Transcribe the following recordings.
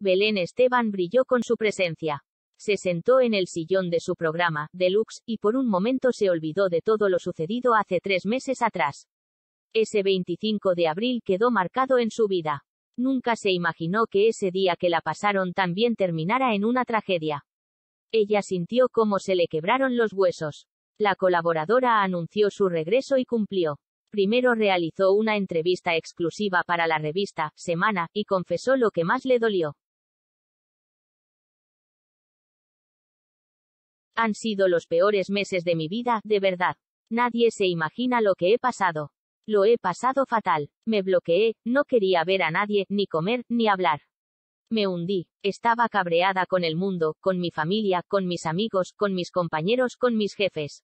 Belén Esteban brilló con su presencia. Se sentó en el sillón de su programa, Deluxe, y por un momento se olvidó de todo lo sucedido hace tres meses atrás. Ese 25 de abril quedó marcado en su vida. Nunca se imaginó que ese día que la pasaron tan bien terminara en una tragedia. Ella sintió cómo se le quebraron los huesos. La colaboradora anunció su regreso y cumplió. Primero realizó una entrevista exclusiva para la revista Semana, y confesó lo que más le dolió. Han sido los peores meses de mi vida, de verdad. Nadie se imagina lo que he pasado. Lo he pasado fatal. Me bloqueé, no quería ver a nadie, ni comer, ni hablar. Me hundí. Estaba cabreada con el mundo, con mi familia, con mis amigos, con mis compañeros, con mis jefes.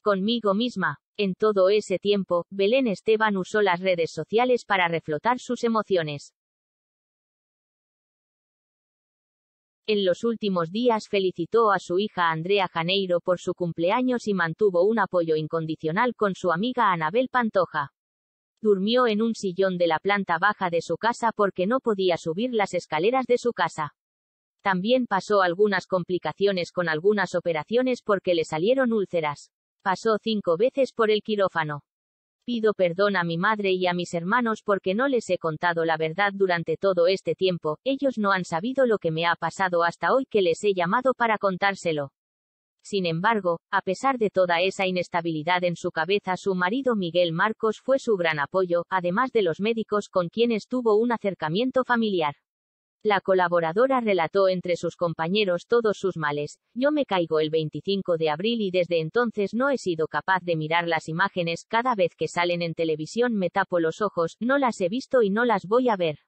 Conmigo misma. En todo ese tiempo, Belén Esteban usó las redes sociales para reflotar sus emociones. En los últimos días felicitó a su hija Andrea Janeiro por su cumpleaños y mantuvo un apoyo incondicional con su amiga Anabel Pantoja. Durmió en un sillón de la planta baja de su casa porque no podía subir las escaleras de su casa. También pasó algunas complicaciones con algunas operaciones porque le salieron úlceras. Pasó cinco veces por el quirófano. Pido perdón a mi madre y a mis hermanos porque no les he contado la verdad durante todo este tiempo, ellos no han sabido lo que me ha pasado hasta hoy que les he llamado para contárselo. Sin embargo, a pesar de toda esa inestabilidad en su cabeza, su marido Miguel Marcos fue su gran apoyo, además de los médicos con quienes tuvo un acercamiento familiar. La colaboradora relató entre sus compañeros todos sus males. Yo me caigo el 25 de abril y desde entonces no he sido capaz de mirar las imágenes, cada vez que salen en televisión me tapo los ojos, no las he visto y no las voy a ver.